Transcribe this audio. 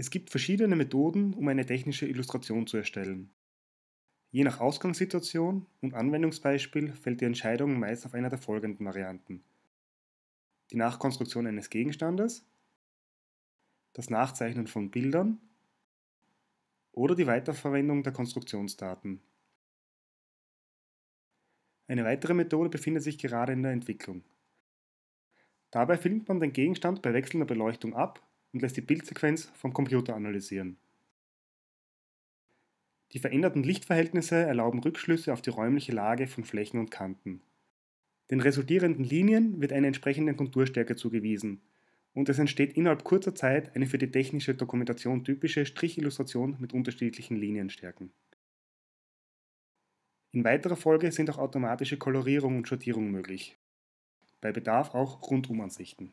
Es gibt verschiedene Methoden, um eine technische Illustration zu erstellen. Je nach Ausgangssituation und Anwendungsbeispiel fällt die Entscheidung meist auf einer der folgenden Varianten. Die Nachkonstruktion eines Gegenstandes, das Nachzeichnen von Bildern oder die Weiterverwendung der Konstruktionsdaten. Eine weitere Methode befindet sich gerade in der Entwicklung. Dabei filmt man den Gegenstand bei wechselnder Beleuchtung ab und lässt die Bildsequenz vom Computer analysieren. Die veränderten Lichtverhältnisse erlauben Rückschlüsse auf die räumliche Lage von Flächen und Kanten. Den resultierenden Linien wird eine entsprechende Konturstärke zugewiesen und es entsteht innerhalb kurzer Zeit eine für die technische Dokumentation typische Strichillustration mit unterschiedlichen Linienstärken. In weiterer Folge sind auch automatische Kolorierung und Schattierung möglich, bei Bedarf auch Rundumansichten.